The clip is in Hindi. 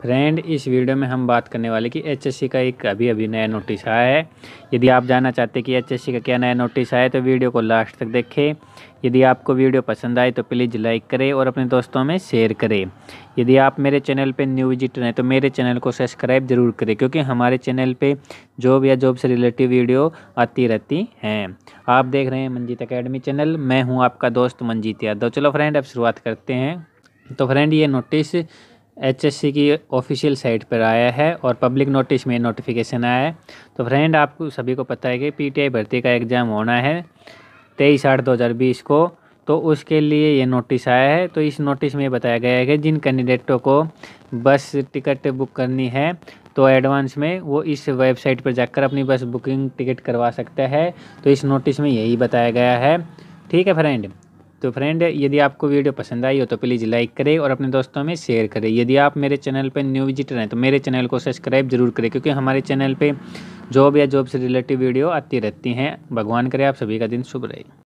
फ्रेंड इस वीडियो में हम बात करने वाले कि एचएससी का एक अभी अभी नया नोटिस आया है यदि आप जानना चाहते हैं कि एचएससी का क्या नया नोटिस आया तो वीडियो को लास्ट तक देखें यदि आपको वीडियो पसंद आए तो प्लीज़ लाइक करें और अपने दोस्तों में शेयर करें यदि आप मेरे चैनल पर न्यू विजिटर हैं तो मेरे चैनल को सब्सक्राइब जरूर करें क्योंकि हमारे चैनल पर जॉब या जॉब से रिलेटिव वीडियो आती रहती हैं आप देख रहे हैं मंजीत अकेडमी चैनल मैं हूँ आपका दोस्त मंजीत यादव चलो फ्रेंड अब शुरुआत करते हैं तो फ्रेंड ये नोटिस एचएससी की ऑफिशियल साइट पर आया है और पब्लिक नोटिस में नोटिफिकेशन आया है तो फ्रेंड आपको सभी को पता है कि पीटीआई भर्ती का एग्ज़ाम होना है तेईस आठ दो हज़ार बीस को तो उसके लिए ये नोटिस आया है तो इस नोटिस में बताया गया है कि जिन कैंडिडेटों को बस टिकट बुक करनी है तो एडवांस में वो इस वेबसाइट पर जाकर अपनी बस बुकिंग टिकट करवा सकता है तो इस नोटिस में यही बताया गया है ठीक है फ्रेंड तो फ्रेंड यदि आपको वीडियो पसंद आई हो तो प्लीज़ लाइक करें और अपने दोस्तों में शेयर करें यदि आप मेरे चैनल पर न्यू विजिटर हैं तो मेरे चैनल को सब्सक्राइब जरूर करें क्योंकि हमारे चैनल पर जॉब या जॉब से रिलेटिव वीडियो आती रहती हैं भगवान करे आप सभी का दिन शुभ रहे